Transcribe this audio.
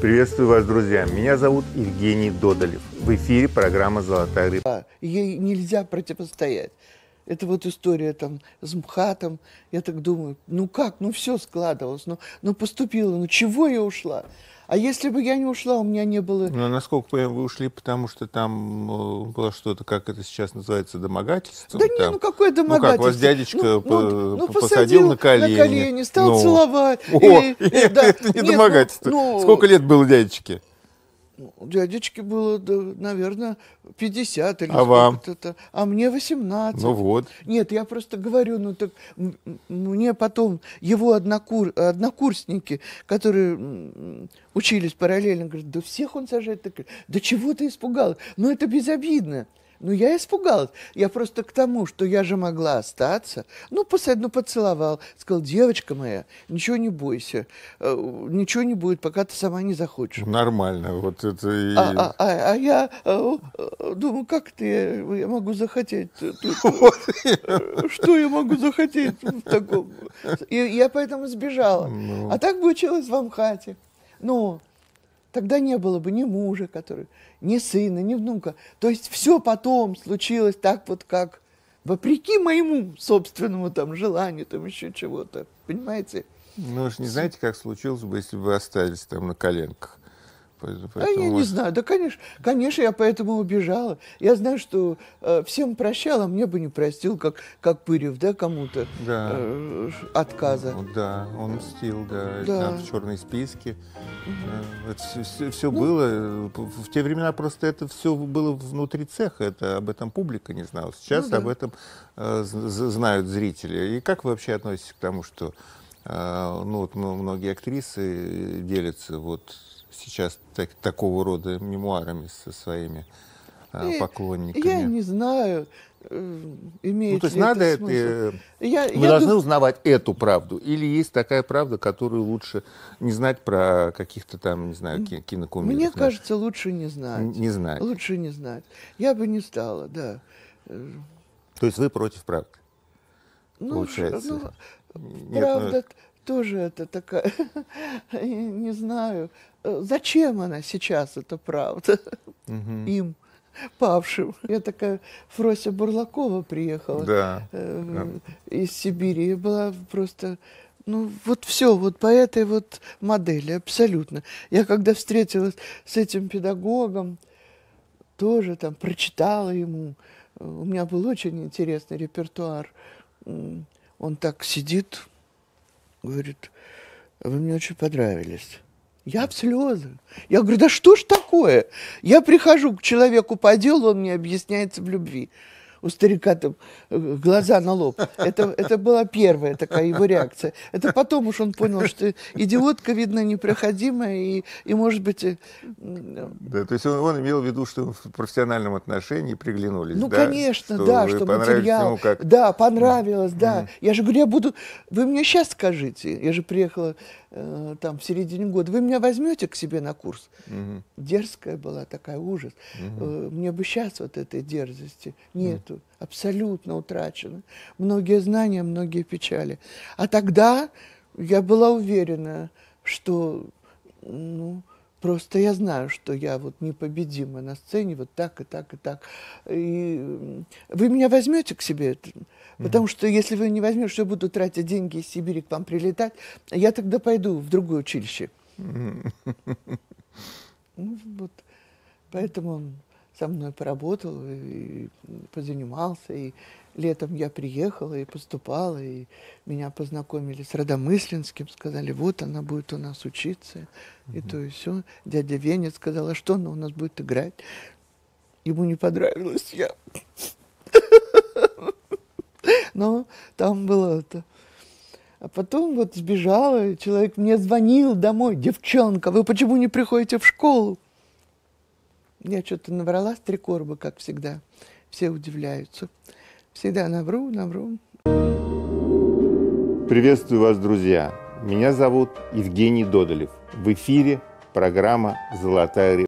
Приветствую вас, друзья. Меня зовут Евгений Додолев. В эфире программа «Золотая рыба». Ей нельзя противостоять. Это вот история там с МХАТом. Я так думаю, ну как, ну все складывалось, ну, ну поступило, ну чего я ушла? А если бы я не ушла, у меня не было... Ну, насколько я вы ушли, потому что там э, было что-то, как это сейчас называется, домогательство? Да там. не, ну какое домогательство? Ну как, вас дядечка ну, по ну, ну посадил, посадил на колени. на колени, стал ну. целовать. О, и, и, и, да, это не нет, ну, домогательство. Ну, ну... Сколько лет было дядечке? У дядечки было, да, наверное, 50 или а вам? то А мне 18. Ну вот. Нет, я просто говорю, ну так мне потом его однокур, однокурсники, которые учились параллельно, говорят, да всех он сажает. Так, да чего ты испугал? Ну это безобидно. Ну, я испугалась. Я просто к тому, что я же могла остаться. Ну, посад... ну поцеловал. Сказал, девочка моя, ничего не бойся. Э, ничего не будет, пока ты сама не захочешь. Нормально. Вот это и... А, а, а, а я э, э думаю, как ты, э, я могу захотеть. Э, что я могу захотеть в таком? И я поэтому сбежала. Ну. А так бы училась в Амхате. Ну, Тогда не было бы ни мужа, который, ни сына, ни внука. То есть все потом случилось так вот, как вопреки моему собственному там желанию, там еще чего-то. Понимаете? Ну, уж не знаете, как случилось бы, если бы вы остались там на коленках. Поэтому... А я не знаю, да, конечно, конечно, я поэтому убежала. Я знаю, что э, всем прощала, мне бы не простил, как, как Пырев, да, кому-то да. Э, отказа. Ну да, он мстил, да, да. Там, в черной списке. Угу. Это все, все, все ну, было, в те времена просто это все было внутри цеха, это об этом публика не знала. Сейчас ну, да. об этом э, знают зрители. И как вы вообще относитесь к тому, что э, ну, вот, ну, многие актрисы э, делятся вот сейчас так, такого рода мемуарами со своими э, поклонниками? Я не знаю, э, имеет ну, то есть ли надо это... это... Я, Мы я должны дум... узнавать эту правду. Или есть такая правда, которую лучше не знать про каких-то там, не знаю, кинокомиков? Мне кажется, лучше не знать. Не знать. Лучше не знать. Я бы не стала, да. Э, то есть вы против правды? Ну, получается. Ну, Нет, ну, правда, ну тоже это такая, не знаю, э, зачем она сейчас, это правда, им павшим. Я такая Фрося Бурлакова приехала э, из Сибири. Я была просто, ну вот все, вот по этой вот модели абсолютно. Я когда встретилась с этим педагогом, тоже там прочитала ему. Э, у меня был очень интересный репертуар. Он так сидит, говорит, вы мне очень понравились. Я в слезы. Я говорю, да что ж такое? Я прихожу к человеку по делу, он мне объясняется в любви у старика там э, глаза на лоб. Это, это была первая такая его реакция. Это потом уж он понял, что идиотка, видно, непроходимая, и, и может быть... Э, да, то есть он, он имел в виду, что в профессиональном отношении приглянулись, Ну, да? конечно, что да, что материал... Ему как... Да, понравилось, mm. да. Я же говорю, я буду... Вы мне сейчас скажите, я же приехала э, там в середине года, вы меня возьмете к себе на курс? mm Дерзкая была такая, ужас. mm мне бы сейчас вот этой дерзости. Нет, чувства абсолютно утрачено. Многие знания, многие печали. А тогда я была уверена, что ну, Просто я знаю, что я вот непобедима на сцене, вот так и так и так. И вы меня возьмете к себе, потому что если вы не возьмете, я буду тратить деньги из Сибири к вам прилетать, я тогда пойду в другое училище. Ну, вот. Поэтому со мной поработал и позанимался, и летом я приехала и поступала, и меня познакомили с Родомысленским, сказали, вот она будет у нас учиться, угу. и то и все. Дядя Венец сказал, а что она у нас будет играть? Ему не понравилось, я. Но там было это... А потом вот сбежала, человек мне звонил домой, девчонка, вы почему не приходите в школу? Я что-то наврала три корба, как всегда. Все удивляются. Всегда навру, навру. Приветствую вас, друзья. Меня зовут Евгений Додолев. В эфире программа «Золотая рыбка».